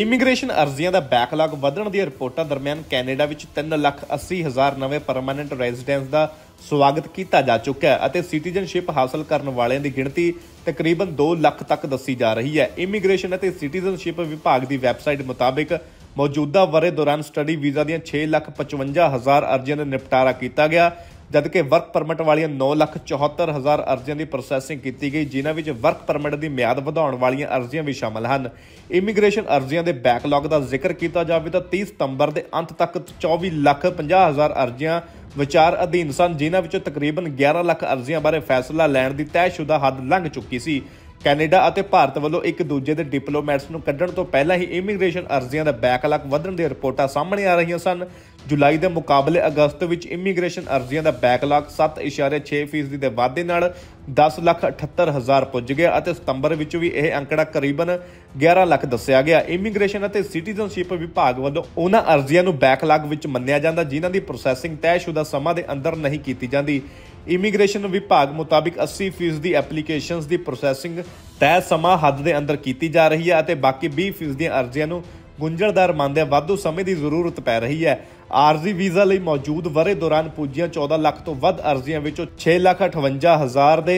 immigration ਅਰਜ਼ੀਆਂ ਦਾ backlog ਵਧਣ ਦੀ ਰਿਪੋਰਟਾਂ ਦਰਮਿਆਨ ਕੈਨੇਡਾ ਵਿੱਚ 3,80,000 ਨਵੇਂ ਪਰਮਨੈਂਟ ਰੈਜ਼ੀਡੈਂਟਸ ਦਾ ਸਵਾਗਤ ਕੀਤਾ ਜਾ ਚੁੱਕਾ ਹੈ ਅਤੇ ਸਿਟੀਜ਼ਨਸ਼ਿਪ ਹਾਸਲ ਕਰਨ ਵਾਲਿਆਂ ਦੀ ਗਿਣਤੀ ਤਕਰੀਬਨ 2 ਲੱਖ ਤੱਕ ਦੱਸੀ ਜਾ ਰਹੀ ਹੈ ਇਮੀਗ੍ਰੇਸ਼ਨ ਅਤੇ ਸਿਟੀਜ਼ਨਸ਼ਿਪ ਵਿਭਾਗ ਦੀ ਵੈਬਸਾਈਟ ਮੁਤਾਬਕ ਮੌਜੂਦਾ ਵਰੇ ਦੌਰਾਨ ਸਟੱਡੀ ਵੀਜ਼ਾ ਦੀਆਂ 6,55,000 ਅਰਜ਼ੀਆਂ ਦਾ ਨਿਪਟਾਰਾ ਕੀਤਾ ਗਿਆ ਜਦਕਿ ਵਰਕ ਪਰਮਿਟ ਵਾਲੀਆਂ 974000 ਅਰਜ਼ੀਆਂ ਦੀ ਪ੍ਰੋਸੈਸਿੰਗ ਕੀਤੀ ਗਈ ਜਿਨ੍ਹਾਂ ਵਿੱਚ ਵਰਕ ਪਰਮਿਟ ਦੀ ਮਿਆਦ ਵਧਾਉਣ ਵਾਲੀਆਂ ਅਰਜ਼ੀਆਂ ਵੀ ਸ਼ਾਮਲ ਹਨ ਇਮੀਗ੍ਰੇਸ਼ਨ ਅਰਜ਼ੀਆਂ ਦੇ ਬੈਕਲੌਗ ਦਾ ਜ਼ਿਕਰ ਕੀਤਾ ਜਾਵੇ ਤਾਂ 30 ਸਤੰਬਰ ਦੇ ਅੰਤ ਤੱਕ 24 ਲੱਖ 50 ਹਜ਼ਾਰ ਅਰਜ਼ੀਆਂ ਵਿਚਾਰ ਅਧੀਨ ਸਨ ਜਿਨ੍ਹਾਂ ਵਿੱਚੋਂ ਤਕਰੀਬਨ 11 ਲੱਖ ਅਰਜ਼ੀਆਂ ਬਾਰੇ ਫੈਸਲਾ ਲੈਣ ਦੀ ਤੈਅਸ਼ੁਦਾ ਹੱਦ ਲੰਘ ਚੁੱਕੀ ਸੀ ਕੈਨੇਡਾ ਅਤੇ ਭਾਰਤ ਵੱਲੋਂ ਇੱਕ ਦੂਜੇ ਦੇ ਡਿਪਲੋਮੈਟਸ ਨੂੰ ਕੱਢਣ ਤੋਂ ਪਹਿਲਾਂ ਹੀ ਇਮੀਗ੍ਰੇਸ਼ਨ ਅਰਜ਼ੀਆਂ ਦਾ ਬੈਕਲੌਗ ਵਧਣ ਦੀਆਂ ਰਿਪੋਰਟਾਂ ਸਾਹਮਣੇ ਆ ਰਹੀਆਂ ਸਨ ਜੁਲਾਈ ਦੇ ਮੁਕਾਬਲੇ ਅਗਸਤ ਵਿੱਚ ਇਮੀਗ੍ਰੇਸ਼ਨ ਅਰਜ਼ੀਆਂ ਦਾ ਬੈਕਲੌਗ 7.6% ਦੇ ਵਾਧੇ ਨਾਲ 10 ਲੱਖ 78 ਹਜ਼ਾਰ ਪੁੱਜ ਗਿਆ ਅਤੇ ਸਤੰਬਰ ਵਿੱਚ ਵੀ ਇਹ ਅੰਕੜਾ ਕਰੀਬਨ 11 ਲੱਖ ਦੱਸਿਆ ਗਿਆ ਇਮੀਗ੍ਰੇਸ਼ਨ ਅਤੇ ਸਿਟੀਜ਼ਨਸ਼ਿਪ ਵਿਭਾਗ ਵੱਲੋਂ ਉਹਨਾਂ ਅਰਜ਼ੀਆਂ ਨੂੰ ਬੈਕਲੌਗ ਵਿੱਚ ਮੰਨਿਆ ਜਾਂਦਾ ਜਿਨ੍ਹਾਂ ਦੀ ਪ੍ਰੋਸੈਸਿੰਗ ਤੈਅਸ਼ੁਦਾ ਸਮਾਂ ਦੇ ਅੰਦਰ ਨਹੀਂ ਕੀਤੀ ਜਾਂਦੀ ਇਮੀਗ੍ਰੇਸ਼ਨ ਵਿਭਾਗ ਮੁਤਾਬਕ 80% ਦੀ ਐਪਲੀਕੇਸ਼ਨਸ ਦੀ ਪ੍ਰੋਸੈਸਿੰਗ ਤੈਅ ਸਮਾਂ ਹੱਦ ਦੇ ਅੰਦਰ ਕੀਤੀ ਜਾ ਰਹੀ ਹੈ ਅਤੇ ਬਾਕੀ 20% ਦੀਆਂ ਅਰਜ਼ੀਆਂ ਨੂੰ ਗੁੰਝਲਦਾਰ ਮੰਨਦੇ ਵਾਧੂ ਸਮੇਂ ਦੀ ਜ਼ਰੂਰਤ ਪੈ ਰਹੀ ਹੈ ਆਰਜ਼ੀ ਵੀਜ਼ਾ ਲਈ ਮੌਜੂਦ ਵਰੇ ਦੌਰਾਨ ਪੂਜੀਆਂ 14 ਲੱਖ ਤੋਂ ਵੱਧ ਅਰਜ਼ੀਆਂ ਵਿੱਚੋਂ 6,58,000 ਦੇ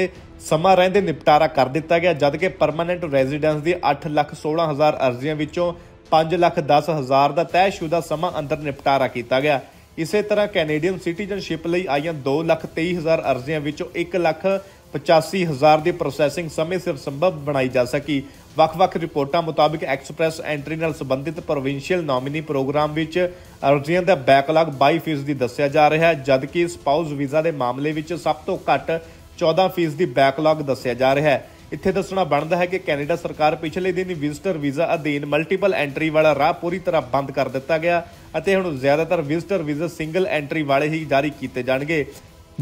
ਸਮਾਂ ਰਹਿੰਦੇ ਨਿਪਟਾਰਾ ਕਰ ਦਿੱਤਾ ਗਿਆ ਜਦਕਿ ਪਰਮਨੈਂਟ ਰੈਜ਼ੀਡੈਂਸ ਦੀ 8,16,000 ਅਰਜ਼ੀਆਂ ਵਿੱਚੋਂ 5,10,000 ਦਾ ਤੈਅਸ਼ੁਦਾ ਸਮਾਂ ਅੰਦਰ ਨਿਪਟਾਰਾ ਕੀਤਾ ਗਿਆ ਇਸੇ ਤਰ੍ਹਾਂ ਕੈਨੇਡੀਅਨ ਸਿਟੀਜ਼ਨਸ਼ਿਪ ਲਈ ਆਈਆਂ 2,23,000 ਅਰਜ਼ੀਆਂ ਵਿੱਚੋਂ 1,85,000 ਦੀ ਪ੍ਰੋਸੈਸਿੰਗ ਸਮੇਂ ਸਿਰ ਸੰਭਵ ਬਣਾਈ ਜਾ ਸਕੀ ਵੱਖ-ਵੱਖ ਰਿਪੋਰਟਾਂ ਮੁਤਾਬਕ ਐਕਸਪ੍ਰੈਸ ਐਂਟਰੀ ਨਾਲ ਸੰਬੰਧਿਤ ਪ੍ਰੋਵਿੰਸ਼ੀਅਲ ਨੋਮਿਨੀ ਪ੍ਰੋਗਰਾਮ ਵਿੱਚ ਅਰਜ਼ੀਆਂ ਦਾ ਬੈਕਲੌਗ 22% ਦੀ ਦੱਸਿਆ ਜਾ ਰਿਹਾ ਹੈ ਜਦਕਿ ਸਪਾਊਸ ਵੀਜ਼ਾ ਦੇ ਮਾਮਲੇ ਵਿੱਚ ਸਭ ਤੋਂ ਘੱਟ 14% ਦੀ ਬੈਕਲੌਗ ਦੱਸਿਆ ਜਾ ਰਿਹਾ ਹੈ ਇੱਥੇ ਦੱਸਣਾ ਬਣਦਾ ਹੈ ਕਿ ਕੈਨੇਡਾ ਸਰਕਾਰ ਪਿਛਲੇ ਦਿਨ ਵਿਜ਼ਟਰ ਵੀਜ਼ਾ ਅਧੀਨ ਮਲਟੀਪਲ ਐਂਟਰੀ ਵਾਲਾ ਰਾਹ ਪੂਰੀ ਤਰ੍ਹਾਂ ਬੰਦ ਕਰ ਦਿੱਤਾ ਗਿਆ ਅਤੇ ਹੁਣ ਜ਼ਿਆਦਾਤਰ ਵਿਜ਼ਟਰ ਵੀਜ਼ਾ ਸਿੰਗਲ ਐਂਟਰੀ ਵਾਲੇ ਹੀ ਜਾਰੀ ਕੀਤੇ ਜਾਣਗੇ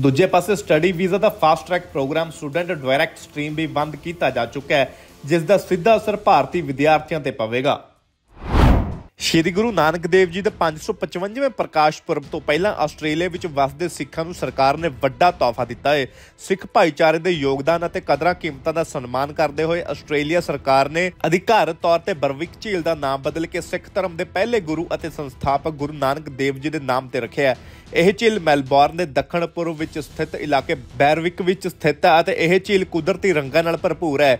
ਦੂਜੇ ਪਾਸੇ ਸਟੱਡੀ ਵੀਜ਼ਾ ਦਾ fast track program student direct stream ਵੀ ਬੰਦ ਕੀਤਾ ਜਾ ਚੁੱਕਾ ਹੈ ਜਿਸ ਦਾ ਸਿੱਧਾ ਅਸਰ ਭਾਰਤੀ ਵਿਦਿਆਰਥੀਆਂ ਤੇ ਪਵੇਗਾ ਸ਼੍ਰੀ ਗੁਰੂ ਨਾਨਕ ਦੇਵ ਜੀ ਦੇ 555ਵੇਂ ਪ੍ਰਕਾਸ਼ ਪੁਰਬ ਤੋਂ ਪਹਿਲਾਂ ਆਸਟ੍ਰੇਲੀਆ ਵਿੱਚ ਵਸਦੇ ਸਿੱਖਾਂ ਨੂੰ ਸਰਕਾਰ ਨੇ ਵੱਡਾ ਤੋਹਫਾ ਦਿੱਤਾ ਹੈ ਸਿੱਖ ਭਾਈਚਾਰੇ ਦੇ ਯੋਗਦਾਨ ਅਤੇ ਕਦਰਾਂ ਕੀਮਤਾਂ ਦਾ ਸਨਮਾਨ ਕਰਦੇ ਹੋਏ ਆਸਟ੍ਰੇਲੀਆ ਸਰਕਾਰ ਨੇ ਅਧਿਕਾਰਤ ਤੌਰ ਤੇ ਬਰਵਿਕ ਝੀਲ ਦਾ ਨਾਮ ਬਦਲ ਕੇ ਸਿੱਖ ਧਰਮ ਦੇ ਪਹਿਲੇ ਗੁਰੂ ਅਤੇ ਸੰਸਥਾਪਕ ਗੁਰੂ ਨਾਨਕ ਦੇਵ ਜੀ ਦੇ ਨਾਮ ਤੇ ਰੱਖਿਆ ਹੈ ਇਹ ਝੀਲ ਮੈਲਬੌਰਨ ਦੇ ਦੱਖਣ ਪੂਰਬ ਵਿੱਚ ਸਥਿਤ ਇਲਾਕੇ ਬੈਰਵਿਕ ਵਿੱਚ ਸਥਿਤ ਹੈ ਅਤੇ ਇਹ ਝੀਲ ਕੁਦਰਤੀ ਰੰਗਾਂ ਨਾਲ ਭਰਪੂਰ ਹੈ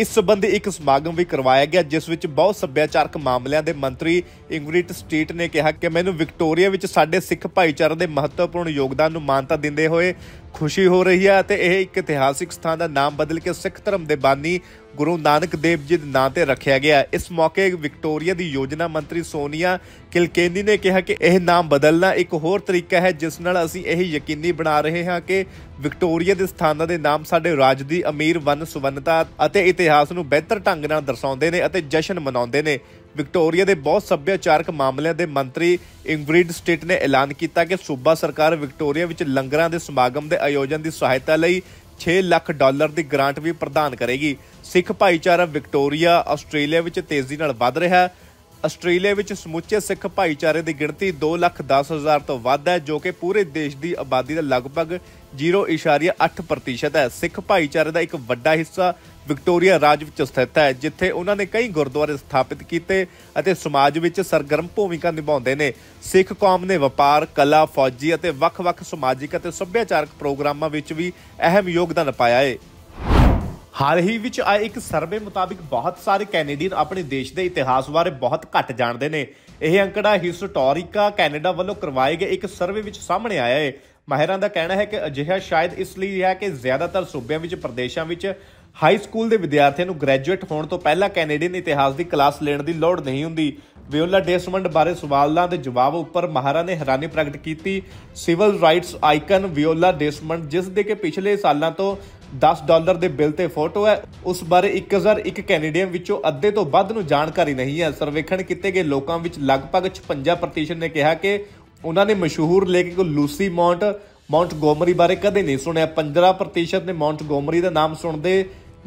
ਇਸ ਸਬੰਧੀ ਇੱਕ ਸਮਾਗਮ ਵੀ ਕਰਵਾਇਆ ਗਿਆ ਜਿਸ ਵਿੱਚ ਬਹੁਤ ਸੱਭਿਆਚਾਰਕ ਮਾਮਲਿਆਂ ਦੇ ਮੰਤਰੀ ਇੰਗਰਿਡ ਸਟੇਟ ਨੇ ਕਿਹਾ ਕਿ ਮੈਨੂੰ ਵਿਕਟੋਰੀਆ ਵਿੱਚ ਸਾਡੇ ਸਿੱਖ ਭਾਈਚਾਰੇ ਦੇ ਮਹੱਤਵਪੂਰਨ ਯੋਗਦਾਨ ਨੂੰ ਮਾਨਤਾ ਦਿੰਦੇ ਹੋਏ ਖੁਸ਼ੀ ਹੋ ਰਹੀ ਹੈ ਅਤੇ ਇਹ ਇੱਕ ਇਤਿਹਾਸਿਕ ਸਥਾਨ ਦਾ ਨਾਮ ਬਦਲ ਕੇ ਸਿੱਖ ਧਰਮ ਦੇ ਬਾਨੀ ਗੁਰੂ ਨਾਨਕ ਦੇਵ ਜੀ ਦੇ ਨਾਂ ਤੇ ਰੱਖਿਆ ਗਿਆ ਇਸ ਮੌਕੇ ਵਿਕਟੋਰੀਆ ਦੀ ਯੋਜਨਾ ਮੰਤਰੀ ਸੋਨੀਆ ਕਿਲਕੇਂਦੀ ਨੇ ਕਿਹਾ ਕਿ ਇਹ ਨਾਮ ਬਦਲਣਾ ਇੱਕ ਹੋਰ ਤਰੀਕਾ ਹੈ ਜਿਸ ਨਾਲ ਅਸੀਂ ਇਹ ਯਕੀਨੀ ਬਣਾ ਰਹੇ ਹਾਂ ਕਿ ਵਿਕਟੋਰੀਆ ਦੇ ਸਥਾਨਾਂ ਦੇ ਨਾਮ ਸਾਡੇ ਰਾਜ ਦੀ ਅਮੀਰ ਵਨ ਸੁਵੰਨਤਾ ਅਤੇ ਇਤਿਹਾਸ ਨੂੰ ਬਿਹਤਰ ਢੰਗ ਨਾਲ ਦਰਸਾਉਂਦੇ ਨੇ ਅਤੇ ਜਸ਼ਨ ਮਨਾਉਂਦੇ ਨੇ ਵਿਕਟੋਰੀਆ ਦੇ ਬਹੁਤ ਸੱਭਿਆਚਾਰਕ ਮਾਮਲਿਆਂ ਦੇ ਮੰਤਰੀ ਇੰਗ੍ਰਿਡ ਸਟੇਟ ਨੇ ਐਲਾਨ ਕੀਤਾ ਕਿ ਸੂਬਾ ਸਰਕਾਰ ਵਿਕਟੋਰੀਆ ਵਿੱਚ ਲੰਗਰਾਂ ਦੇ ਸਮਾਗਮ ਦੇ ਆਯੋਜਨ ਦੀ ਸਹਾਇਤਾ ਲਈ 6 ਲੱਖ ਡਾਲਰ ਦੀ ਗ੍ਰਾਂਟ ਵੀ ਪ੍ਰਦਾਨ ਕਰੇਗੀ ਸਿੱਖ ਭਾਈਚਾਰਾ ਵਿਕਟੋਰੀਆ ਆਸਟ੍ਰੇਲੀਆ ਵਿੱਚ ਤੇਜ਼ੀ ਨਾਲ ਵੱਧ ਰਿਹਾ ਹੈ ਆਸਟ੍ਰੇਲੀਆ ਵਿੱਚ ਸਮੁੱਚੇ ਸਿੱਖ ਭਾਈਚਾਰੇ ਦੀ ਗਿਣਤੀ 210000 ਤੋਂ ਵੱਧ ਹੈ ਜੋ ਕਿ ਪੂਰੇ ਦੇਸ਼ ਦੀ ਆਬਾਦੀ ਦਾ ਲਗਭਗ 0.8% ਹੈ ਸਿੱਖ ਭਾਈਚਾਰੇ ਦਾ ਇੱਕ ਵੱਡਾ ਹਿੱਸਾ ਵਿਕਟੋਰੀਆ ਰਾਜ ਵਿੱਚ ਸਥਿਤ ਹੈ ਜਿੱਥੇ ਉਹਨਾਂ ਨੇ ਕਈ ਗੁਰਦੁਆਰੇ ਸਥਾਪਿਤ ਕੀਤੇ ਅਤੇ ਸਮਾਜ ਵਿੱਚ ਸਰਗਰਮ ਭੂਮਿਕਾ ਨਿਭਾਉਂਦੇ ਨੇ ਸਿੱਖ ਕੌਮ ਨੇ ਵਪਾਰ, ਕਲਾ, ਫੌਜੀ ਅਤੇ ਵੱਖ-ਵੱਖ ਸਮਾਜਿਕ ਅਤੇ ਸੱਭਿਆਚਾਰਕ ਪ੍ਰੋਗਰਾਮਾਂ ਵਿੱਚ ਵੀ ਅਹਿਮ ਯੋਗਦਾਨ ਪਾਇਆ ਹੈ ਹਾਲ ਹੀ ਵਿੱਚ ਆਏ ਇੱਕ ਸਰਵੇ ਮੁਤਾਬਿਕ ਬਹੁਤ ਸਾਰੇ ਕੈਨੇਡੀਅਨ ਆਪਣੇ ਦੇਸ਼ ਦੇ ਇਤਿਹਾਸ ਬਾਰੇ ਬਹੁਤ ਘੱਟ ਜਾਣਦੇ ਨੇ ਇਹ ਅੰਕੜਾ ਹਿਸਟੋਰੀਕਾ ਕੈਨੇਡਾ ਵੱਲੋਂ ਕਰਵਾਏ ਗਏ ਇੱਕ ਸਰਵੇ ਵਿੱਚ ਸਾਹਮਣੇ ਆਇਆ ਹੈ ਮਾਹਿਰਾਂ ਦਾ ਕਹਿਣਾ ਹੈ ਕਿ ਅਜਿਹਾ ਸ਼ਾਇਦ ਇਸ ਲਈ ਹੈ ਕਿ ਜ਼ਿਆਦਾਤਰ ਸੂਬਿਆਂ ਵਿੱਚ ਪ੍ਰਦੇਸ਼ਾਂ ਵਿੱਚ ਹਾਈ ਸਕੂਲ ਦੇ ਵਿਦਿਆਰਥੀਆਂ ਨੂੰ ਗ੍ਰੈਜੂਏਟ ਹੋਣ ਤੋਂ ਪਹਿਲਾਂ ਕੈਨੇਡੀਅਨ ਇਤਿਹਾਸ ਦੀ ਕਲਾਸ ਲੈਣ ਦੀ ਲੋੜ ਨਹੀਂ ਹੁੰਦੀ ਵਿਓਲਾ ਡੇਸਮੰਡ ਬਾਰੇ ਸਵਾਲਾਂ ਦੇ ਜਵਾਬ ਉੱਪਰ ਮਹਾਰਾ ਨੇ ਹੈਰਾਨੀ ਪ੍ਰਗਟ ਕੀਤੀ civil rights icon Viola Desmond ਜਿਸ ਦੇ ਕਿ ਪਿਛਲੇ ਸਾਲਾਂ ਤੋਂ 10 ਡਾਲਰ ਦੇ ਬਿੱਲ ਤੇ ਫੋਟੋ ਹੈ ਉਸ ਬਾਰੇ 1001 ਕੈਨੇਡੀਅਨ ਵਿੱਚੋਂ ਅੱਧੇ ਤੋਂ ਵੱਧ ਨੂੰ ਜਾਣਕਾਰੀ ਨਹੀਂ ਹੈ ਸਰਵੇਖਣ ਕੀਤੇ ਗਏ ਲੋਕਾਂ ਵਿੱਚ ਲਗਭਗ 56% ਨੇ ਕਿਹਾ ਕਿ ਉਹਨਾਂ ਨੇ ਮਸ਼ਹੂਰ ਲੇਖਕ ਲੂਸੀ ਮੌਂਟ ਮਾਉਂਟ ਗੋਮਰੀ ਬਾਰੇ ਕਦੇ ਨਹੀਂ ਸੁਣਿਆ 15% ਨੇ ਮਾਉਂਟ ਗੋਮਰੀ ਦਾ ਨਾਮ ਸੁਣਦੇ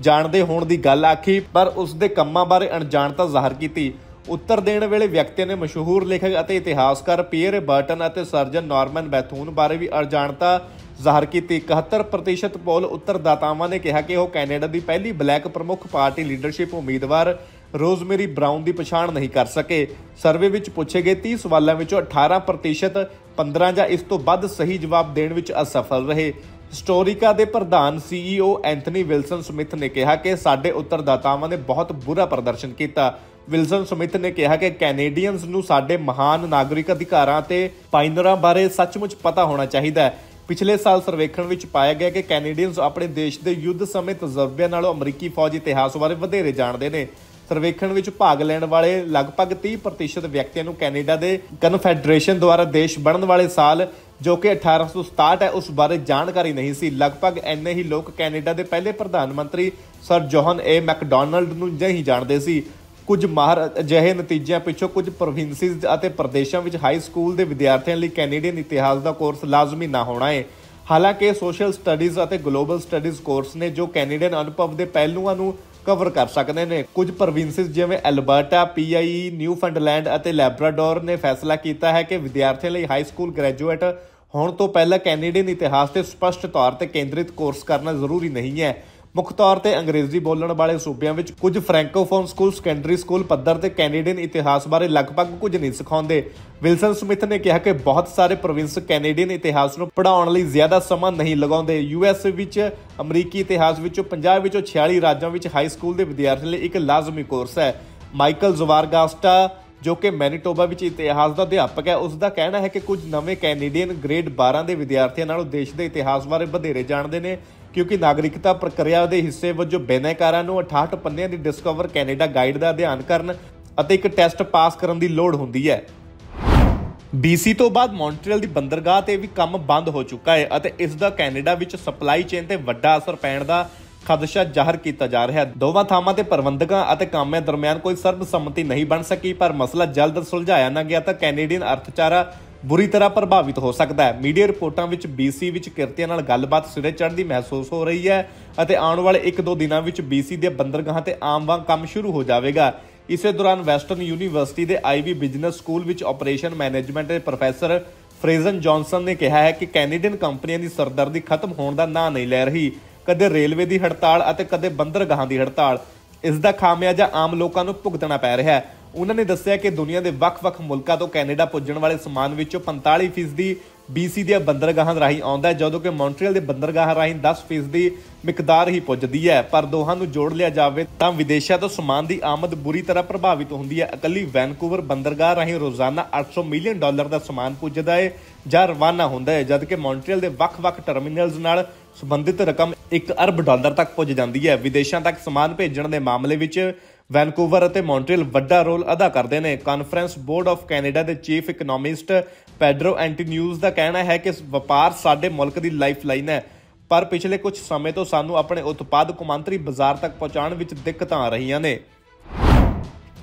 ਜਾਣਦੇ ਹੋਣ ਦੀ ਗੱਲ ਆਖੀ ਪਰ ਉਸ ਦੇ ਕੰਮਾਂ ਬਾਰੇ ਅਣਜਾਣਤਾ ਜ਼ਾਹਰ ਕੀਤੀ ਉੱਤਰ ਦੇਣ ਵੇਲੇ ਵਿਅਕਤੀ ਨੇ ਮਸ਼ਹੂਰ ਲੇਖਕ ਅਤੇ ਇਤਿਹਾਸਕਾਰ ਪੀਅਰ ਬਰਟਨ ਅਤੇ ਸਰਜਨ ਨਾਰਮਨ ਬੈਥੂਨ ਬਾਰੇ ਵੀ ਅਣਜਾਣਤਾ ਜ਼ਾਹਰ ਕੀਤੀ 71% ਪੋਲ ਉੱਤਰਦਾਤਾਵਾਂ ਨੇ ਕਿਹਾ ਕਿ ਉਹ ਕੈਨੇਡਾ ਦੀ ਪਹਿਲੀ ਬਲੈਕ ਪ੍ਰਮੁੱਖ ਪਾਰਟੀ ਲੀਡਰਸ਼ਿਪ ਉਮੀਦਵਾਰ ਰੋਜ਼ਮੇਰੀ ਬ੍ਰਾਊਨ ਦੀ ਪਛਾਣ ਨਹੀਂ ਕਰ ਸਕੇ ਸਰਵੇ ਵਿੱਚ ਪੁੱਛੇ ਗਏ 30 ਸਵਾਲਾਂ ਵਿੱਚੋਂ 18% 15 ਜਾਂ ਇਸ ਤੋਂ ਵੱਧ ਸਹੀ ਜਵਾਬ ਦੇਣ ਵਿੱਚ ਅਸਫਲ ਰਹੇ ਸਟੋਰੀਕਾ ਦੇ ਪ੍ਰਧਾਨ CEO e Anthony Wilson Smith ਨੇ ਕਿਹਾ ਕਿ ਸਾਡੇ ਉੱਤਰਦਾਤਾਵਾਂ ਨੇ ਬਹੁਤ ਬੁਰਾ ਪ੍ਰਦਰਸ਼ਨ ਕੀਤਾ ਵਿਲਸਨ ਸਮਿਥ ਨੇ ਕਿਹਾ ਕਿ ਕੈਨੇਡੀਅਨਸ ਨੂੰ ਸਾਡੇ ਮਹਾਨ ਨਾਗਰਿਕ ਅਧਿਕਾਰਾਂ ਤੇ ਪਾਇਨਰਾਂ ਬਾਰੇ ਸੱਚਮੁੱਚ ਪਤਾ ਹੋਣਾ ਚਾਹੀਦਾ ਹੈ ਪਿਛਲੇ ਸਾਲ ਸਰਵੇਖਣ ਵਿੱਚ ਪਾਇਆ ਗਿਆ ਕਿ ਕੈਨੇਡੀਅਨਸ ਆਪਣੇ ਦੇਸ਼ ਦੇ ਯੁੱਧ ਸਮੇਂ ਤਜਰਬਿਆਂ ਨਾਲੋਂ ਅਮਰੀਕੀ ਫੌਜ ਇਤਿਹਾਸ ਬਾਰੇ ਵਧੇਰੇ ਜਾਣਦੇ ਨੇ ਸਰਵੇਖਣ ਵਿੱਚ ਭਾਗ ਲੈਣ ਵਾਲੇ ਲਗਭਗ 30% ਵਿਅਕਤੀਆਂ ਨੂੰ ਕੈਨੇਡਾ ਦੇ ਕਨਫੈਡਰੇਸ਼ਨ ਦੁਆਰਾ ਦੇਸ਼ ਬਣਨ ਵਾਲੇ ਸਾਲ ਜੋ ਕਿ 1867 ਹੈ ਉਸ ਬਾਰੇ ਜਾਣਕਾਰੀ ਨਹੀਂ ਸੀ ਲਗਭਗ ਐਨੇ ਹੀ ਲੋਕ ਕੈਨੇਡਾ ਦੇ ਪਹਿਲੇ ਪ੍ਰਧਾਨ ਮੰਤਰੀ ਸਰ ਜੋਹਨ ਏ ਮੈਕਡੋਨਲਡ ਨੂੰ ਨਹੀਂ ਜਾਣਦੇ ਸੀ ਕੁਝ ਮਾਹਰ ਅਜਿਹੇ ਨਤੀਜਿਆਂ ਪਿੱਛੋਂ ਕੁਝ ਪ੍ਰੋਵਿੰਸਿਸ ਅਤੇ ਪ੍ਰਦੇਸ਼ਾਂ ਵਿੱਚ ਹਾਈ ਸਕੂਲ ਦੇ ਵਿਦਿਆਰਥੀਆਂ ਲਈ ਕੈਨੇਡੀਅਨ ਇਤਿਹਾਸ ਦਾ ਕੋਰਸ ਲਾਜ਼ਮੀ ਨਾ ਹੋਣਾ ਹੈ ਹਾਲਾਂਕਿ ਸੋਸ਼ਲ ਸਟੱਡੀਜ਼ ਅਤੇ ਗਲੋਬਲ ਸਟੱਡੀਜ਼ ਕੋਰਸ ਨੇ ਜੋ ਕੈਨੇਡੀਅਨ ਅਨੁਭਵ ਦੇ ਪਹਿਲੂਆਂ ਨੂੰ ਕਵਰ ਕਰ ਸਕਦੇ ਨੇ ਕੁਝ ਪ੍ਰੋਵਿੰਸਸ ਜਿਵੇਂ ਐਲਬਰਟਾ ਪੀਆਈ ਨਿਊਫੰਡਲੈਂਡ ਅਤੇ ਲੈਬਰਾਡੋਰ ਨੇ ਫੈਸਲਾ ਕੀਤਾ ਹੈ ਕਿ ਵਿਦਿਆਰਥੀਆਂ ਲਈ ਹਾਈ ਸਕੂਲ ਗ੍ਰੈਜੂਏਟ ਹੋਣ ਤੋਂ ਪਹਿਲਾਂ ਕੈਨੇਡੀਅਨ ਇਤਿਹਾਸ ਤੇ ਸਪਸ਼ਟ ਤੌਰ ਤੇ ਕੇਂਦ੍ਰਿਤ ਕੋਰਸ ਕਰਨਾ ਜ਼ਰੂਰੀ ਨਹੀਂ ਹੈ ਮੁੱਖ ਤੌਰ ਤੇ ਅੰਗਰੇਜ਼ੀ ਬੋਲਣ ਵਾਲੇ ਸੂਬਿਆਂ ਵਿੱਚ ਕੁਝ ਫ੍ਰੈਂਕੋਫੋਨ ਸਕੂਲ ਸੈਕੰਡਰੀ ਸਕੂਲ ਪੱਧਰ ਤੇ ਕੈਨੇਡੀਅਨ ਇਤਿਹਾਸ ਬਾਰੇ ਲਗਭਗ ਕੁਝ ਨਹੀਂ ਸਿਖਾਉਂਦੇ ਵਿਲਸਨ ਸਮਿਥ ਨੇ ਕਿਹਾ ਕਿ ਬਹੁਤ ਸਾਰੇ ਪ੍ਰੋਵਿੰਸ ਕੈਨੇਡੀਅਨ ਇਤਿਹਾਸ ਨੂੰ ਪੜਾਉਣ ਲਈ ਜ਼ਿਆਦਾ ਸਮਾਂ ਨਹੀਂ ਲਗਾਉਂਦੇ ਯੂਐਸ ਵਿੱਚ ਅਮਰੀਕੀ ਇਤਿਹਾਸ ਵਿੱਚੋਂ 50 ਵਿੱਚੋਂ 46 ਰਾਜਾਂ ਵਿੱਚ ਹਾਈ ਸਕੂਲ ਦੇ ਵਿਦਿਆਰਥੀਆਂ ਲਈ ਇੱਕ ਲਾਜ਼ਮੀ ਕੋਰਸ ਹੈ ਮਾਈਕਲ ਜ਼ਵਾਰਗਾਸਟਾ ਜੋ ਕਿ ਮੈਨੀਟੋਬਾ ਵਿੱਚ ਇਤਿਹਾਸ ਦਾ ਅਧਿਆਪਕ ਹੈ ਉਸ ਦਾ ਕਹਿਣਾ ਹੈ ਕਿ ਕੁਝ ਨਵੇਂ ਕੈਨੇਡੀਅਨ ਗ੍ਰੇਡ 12 ਦੇ ਵਿਦਿਆਰਥੀਆਂ ਨਾਲੋਂ ਦੇਸ਼ ਦੇ ਇਤਿਹਾਸ ਬਾਰੇ ਵਧੇਰੇ ਜਾਣਦੇ ਨੇ ਕਿਉਂਕਿ ਨਾਗਰਿਕਤਾ ਪ੍ਰਕਿਰਿਆ ਦੇ ਹਿੱਸੇ ਵਜੋਂ ਬੇਨਕਾਰਾਂ ਨੂੰ 68 ਪੰਨਿਆਂ ਦੀ ਡਿਸਕਵਰ ਕੈਨੇਡਾ ਗਾਈਡ ਦਾ ਅਧਿਐਨ ਕਰਨ ਅਤੇ ਇੱਕ ਟੈਸਟ ਪਾਸ ਕਰਨ ਦੀ ਲੋੜ ਹੁੰਦੀ ਹੈ BC ਤੋਂ ਬਾਅਦ ਮੌਂਟਰੀਅਲ ਦੀ ਬੰਦਰਗਾਹ ਤੇ ਵੀ ਕੰਮ ਬੰਦ ਹੋ ਚੁੱਕਾ ਹੈ ਅਤੇ ਇਸ ਦਾ ਕੈਨੇਡਾ ਵਿੱਚ ਸਪਲਾਈ ਚੇਨ ਤੇ ਵੱਡਾ ਅਸਰ ਪੈਣ ਦਾ ਖਦਸ਼ਾ ਜ਼ਾਹਰ ਕੀਤਾ ਜਾ ਰਿਹਾ ਹੈ ਦੋਵਾਂ ਥਾਵਾਂ ਤੇ ਪ੍ਰਬੰਧਕਾਂ ਅਤੇ ਕਾਮਿਆਂ ਦਰਮਿਆਨ ਕੋਈ ਸਰਬਸੰਮਤੀ ਨਹੀਂ ਬਣ ਸਕੀ ਪਰ ਮਸਲਾ ਜਲਦ ਸੁਲਝਾਇਆ ਨਾ ਗਿਆ ਤਾਂ ਕੈਨੇਡੀਅਨ ਅਰਥਚਾਰਾ ਬੁਰੀ ਤਰ੍ਹਾਂ ਪ੍ਰਭਾਵਿਤ ਹੋ ਸਕਦਾ ਹੈ ਮੀਡੀਆ ਰਿਪੋਰਟਾਂ ਵਿੱਚ BC ਵਿੱਚ ਕਿਰਤੀਆਂ ਨਾਲ ਗੱਲਬਾਤ ਸਿਰੇ ਚੜ੍ਹਦੀ ਮਹਿਸੂਸ ਹੋ ਰਹੀ ਹੈ ਅਤੇ ਆਉਣ ਵਾਲੇ 1-2 ਦਿਨਾਂ ਵਿੱਚ BC ਦੇ ਬੰਦਰਗਾਹਾਂ ਤੇ ਆਮ ਵਾਂਗ ਕੰਮ ਸ਼ੁਰੂ ਹੋ ਜਾਵੇਗਾ ਇਸੇ ਦੌਰਾਨ ਵੈਸਟਰਨ ਯੂਨੀਵਰਸਿਟੀ ਦੇ ਆਈਵੀ ਬਿਜ਼ਨਸ ਸਕੂਲ ਵਿੱਚ ਆਪਰੇਸ਼ਨ ਮੈਨੇਜਮੈਂਟ ਦੇ ਪ੍ਰੋਫੈਸਰ ਫ੍ਰੇਜ਼ਨ ਜੌਨਸਨ ਨੇ ਕਿਹਾ ਹੈ ਕਿ ਕੈਨੇਡੀਅਨ ਕੰਪਨੀਆਂ ਦੀ ਸਰਦਰਦੀ ਖਤਮ ਹੋਣ ਦਾ ਨਾਂ ਨਹੀਂ ਲੈ ਰਹੀ ਕਦੇ ਰੇਲਵੇ ਦੀ ਹੜਤਾਲ ਅਤੇ ਕਦੇ ਬੰਦਰਗਾਹਾਂ ਦੀ ਹੜਤਾਲ ਇਸ ਦਾ ਖਾਮਿਆਜਾ ਆਮ ਲੋਕਾਂ ਨੂੰ ਭੁਗਤਣਾ ਪੈ ਰਿਹਾ ਹੈ ਉਹਨਾਂ ਨੇ ਦੱਸਿਆ ਕਿ ਦੁਨੀਆ ਦੇ ਵੱਖ-ਵੱਖ ਮੁਲਕਾਂ ਤੋਂ ਕੈਨੇਡਾ ਪੁੱਜਣ ਵਾਲੇ ਸਮਾਨ ਵਿੱਚੋਂ 45% BC ਦੇ ਬੰਦਰਗਾਹਾਂ ਰਾਹੀਂ ਆਉਂਦਾ ਹੈ ਜਦੋਂ ਕਿ ਮੌਂਟਰੀਅਲ ਦੇ ਬੰਦਰਗਾਹਾਂ ਰਾਹੀਂ 10% ਦੀ ਮਿਕਦਾਰ ਹੀ ਪੁੱਜਦੀ ਹੈ ਪਰ ਦੋਹਾਂ ਨੂੰ ਜੋੜ ਲਿਆ ਜਾਵੇ ਤਾਂ ਵਿਦੇਸ਼ਾਂ ਤੋਂ ਸਮਾਨ ਦੀ ਆਮਦ ਬੁਰੀ ਤਰ੍ਹਾਂ ਪ੍ਰਭਾਵਿਤ ਹੁੰਦੀ ਹੈ ਇਕੱਲੀ ਵੈਨਕੂਵਰ ਬੰਦਰਗਾਹ ਰਾਹੀਂ ਰੋਜ਼ਾਨਾ 800 ਮਿਲੀਅਨ ਡਾਲਰ ਦਾ ਸਮਾਨ ਪੁੱਜਦਾ ਹੈ ਜਾਂ ਰਵਾਨਾ ਹੁੰਦਾ ਹੈ ਜਦਕਿ ਮੌਂਟਰੀਅਲ ਦੇ ਵੱਖ-ਵੱਖ ਟਰਮੀਨਲਸ ਨਾਲ ਸੰਬੰਧਿਤ ਰਕਮ 1 ਅਰਬ ਡਾਲਰ ਤੱਕ ਪੁੱਜ ਜਾਂਦੀ ਹੈ ਵਿਦੇਸ਼ਾਂ ਤੱਕ ਸਮਾਨ ਭੇਜਣ ਦੇ ਮਾਮਲੇ ਵਿੱਚ ਵੈਨਕੂਵਰ ਅਤੇ ਮੌਂਟਰੀਅਲ ਵੱਡਾ ਰੋਲ ਅਦਾ ਕਰਦੇ ਨੇ ਕਾਨਫਰੰਸ ਬੋਰਡ ਆਫ ਕੈਨੇਡਾ ਦੇ ਚੀਫ ਇਕਨੋਮਿਸਟ ਪੈਡਰੋ ਐਂਟੀਨਿਊਜ਼ ਦਾ ਕਹਿਣਾ ਹੈ ਕਿ ਵਪਾਰ ਸਾਡੇ ਮੁਲਕ ਦੀ ਲਾਈਫਲਾਈਨ ਹੈ ਪਰ ਪਿਛਲੇ ਕੁਝ ਸਮੇਂ ਤੋਂ ਸਾਨੂੰ ਆਪਣੇ ਉਤਪਾਦ ਕੁਮੰਤਰੀ ਬਾਜ਼ਾਰ ਤੱਕ ਪਹੁੰਚਾਉਣ ਵਿੱਚ ਦਿੱਕਤਾਂ ਆ ਰਹੀਆਂ ਨੇ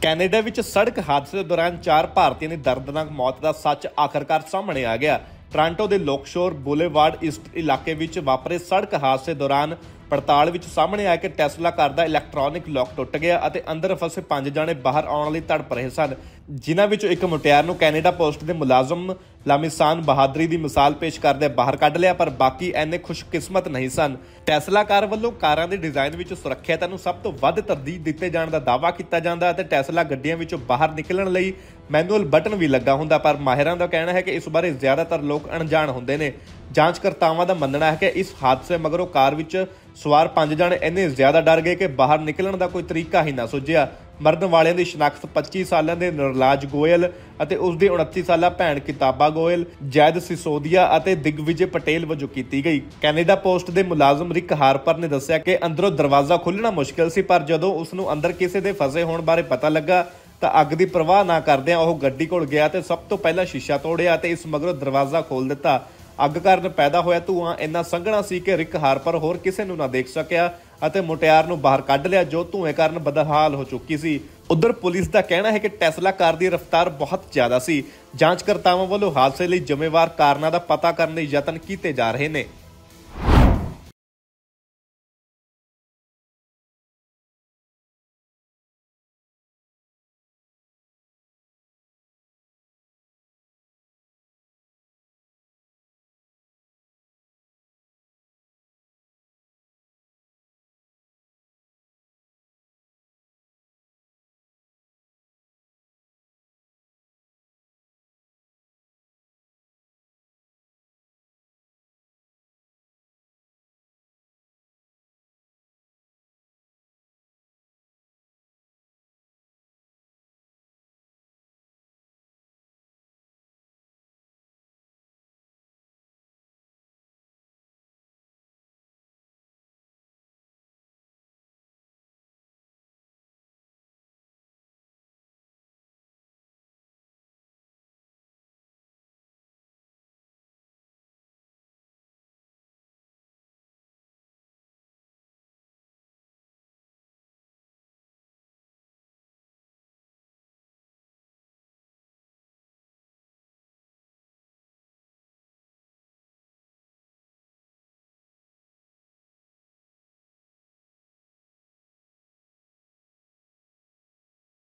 ਕੈਨੇਡਾ ਵਿੱਚ ਸੜਕ ਹਾਦਸੇ ਦੇ ਦੌਰਾਨ ਚਾਰ ਭਾਰਤੀਆਂ ਦੀ ਦਰਦਨਾਕ ਮੌਤ ਦਾ ਸੱਚ ਆਖਰਕਾਰ ਸਾਹਮਣੇ ਆ ਗਿਆ ਟ੍ਰਾਂਟੋ ਦੇ ਲੋਕਸ਼ੋਰ ਬੁਲੇਵਾਰਡ ਇਸ ਇਲਾਕੇ ਵਿੱਚ ਵਾਪਰੇ ਸੜਕ ਹਾਦਸੇ ਦੌਰਾਨ ਪੜਤਾਲ ਵਿੱਚ ਸਾਹਮਣੇ ਆਇਆ ਕਿ ਟੈਸਲਾ ਕਾਰ ਦਾ ਇਲੈਕਟ੍ਰੋਨਿਕ ਲੌਕ ਟੁੱਟ ਗਿਆ ਅਤੇ ਅੰਦਰ ਫਸੇ ਪੰਜ ਜਾਣੇ ਬਾਹਰ ਆਉਣ ਲਈ ਤੜਪ ਰਹੇ ਸਨ ਜਿਨ੍ਹਾਂ ਵਿੱਚੋਂ ਇੱਕ ਮੁਟਿਆਰ ਨੂੰ ਕੈਨੇਡਾ ਪੋਸਟ ਦੇ ਮੁਲਾਜ਼ਮ ਲਮਿਸਾਨ ਬਹਾਦਰੀ ਦੀ ਮਿਸਾਲ ਪੇਸ਼ ਕਰਦੇ ਬਾਹਰ ਕੱਢ ਲਿਆ ਪਰ ਬਾਕੀ ਐਨੇ ਖੁਸ਼ਕਿਸਮਤ ਨਹੀਂ ਸਨ ਟੈਸਲਾ ਕਾਰ ਵੱਲੋਂ ਕਾਰਾਂ ਦੇ ਡਿਜ਼ਾਈਨ ਵਿੱਚ ਸੁਰੱਖਿਆਤ ਨੂੰ ਸਭ ਤੋਂ ਵੱਧ ਤਰਜੀਹ ਦਿੱਤੇ ਜਾਣ ਦਾ ਦਾਅਵਾ ਕੀਤਾ ਜਾਂਦਾ ਤੇ ਟੈਸਲਾ ਗੱਡੀਆਂ ਵਿੱਚੋਂ ਬਾਹਰ ਨਿਕਲਣ ਲਈ ਮੈਨੂਅਲ ਬਟਨ ਵੀ ਲੱਗਾ ਹੁੰਦਾ ਪਰ ਮਾਹਿਰਾਂ ਦਾ ਕਹਿਣਾ ਹੈ ਕਿ ਇਸ ਬਾਰੇ ਜ਼ਿਆਦਾਤਰ ਲੋਕ ਅਣਜਾਣ ਹੁੰਦੇ ਨੇ ਜਾਂਚਕਰਤਾਵਾਂ ਦਾ ਮੰਨਣਾ ਹੈ ਕਿ ਇਸ ਹਾਦਸੇ ਮਗਰੋਂ ਕਾਰ ਵਿੱਚ ਸਵਾਰ ਪੰਜ ਜਣ ਇੰਨੇ ਜ਼ਿਆਦਾ ਡਰ ਗਏ ਕਿ ਬਾਹਰ ਨਿਕਲਣ ਦਾ ਕੋਈ ਤਰੀਕਾ ਹੀ ਨਾ ਸੁਝਿਆ ਮਰਨ ਵਾਲਿਆਂ ਦੀ ਸ਼ਨਾਖਤ 25 ਸਾਲਾਂ ਦੇ ਨਰਲਾਜ ਗੋਇਲ ਅਤੇ ਉਸ ਦੀ 29 ਸਾਲਾ ਭੈਣ ਕਿਤਾਬਾ ਗੋਇਲ ਜੈਦ ਸਿਸੋਦੀਆ ਅਤੇ ਦਿਗਵਿਜੇ ਪਟੇਲ ਵਜੋਂ ਕੀਤੀ ਗਈ ਕੈਨੇਡਾ ਪੋਸਟ ਦੇ ਮੁਲਾਜ਼ਮ ਰਿਕ ਹਾਰਪਰ ਨੇ ਦੱਸਿਆ ਕਿ ਅੰਦਰੋਂ ਦਰਵਾਜ਼ਾ ਖੋਲ੍ਹਣਾ ਮੁਸ਼ਕਲ ਸੀ ਪਰ ਜਦੋਂ ਉਸ ਨੂੰ ਅੰਦਰ ਕਿਸੇ ਦੇ ਫਸੇ ਹੋਣ ਬਾਰੇ ਪਤਾ ਲੱਗਾ ਤਾਂ ਅੱਗ ਦੀ ਪਰਵਾਹ ਨਾ ਕਰਦਿਆਂ ਉਹ ਗੱਡੀ ਕੋਲ ਗਿਆ ਤੇ ਸਭ ਤੋਂ ਪਹਿਲਾਂ ਸ਼ੀਸ਼ਾ ਤੋੜਿਆ ਤੇ ਇਸ ਮਗਰੋਂ ਦਰਵਾਜ਼ਾ ਖੋਲ ਦਿੱਤਾ ਅੱਗ ਕਾਰਨ ਪੈਦਾ ਹੋਇਆ ਧੂਆਂ ਇੰਨਾ ਸੰਘਣਾ ਸੀ ਕਿ ਰਿਕ ਹਾਰਪਰ ਹੋਰ ਕਿਸੇ ਨੂੰ ਨਾ ਦੇਖ ਸਕਿਆ ਅਤੇ ਮੁਟਿਆਰ ਨੂੰ ਬਾਹਰ ਕੱਢ ਲਿਆ ਜੋ ਧੂਏ ਕਾਰਨ ਬਦਹਾਲ ਹੋ ਚੁੱਕੀ ਸੀ ਉਧਰ ਪੁਲਿਸ ਦਾ ਕਹਿਣਾ ਹੈ ਕਿ ਟੈਸਲਾ ਕਾਰ ਦੀ ਰਫ਼ਤਾਰ ਬਹੁਤ ਜ਼ਿਆਦਾ ਸੀ ਜਾਂਚਕਰਤਾਵਾਂ ਵੱਲੋਂ ਹਾਦਸੇ ਲਈ ਜ਼ਿੰਮੇਵਾਰ ਕਾਰਨਾਂ ਦਾ ਪਤਾ ਕਰਨ ਦੇ ਯਤਨ ਕੀਤੇ ਜਾ ਰਹੇ ਨੇ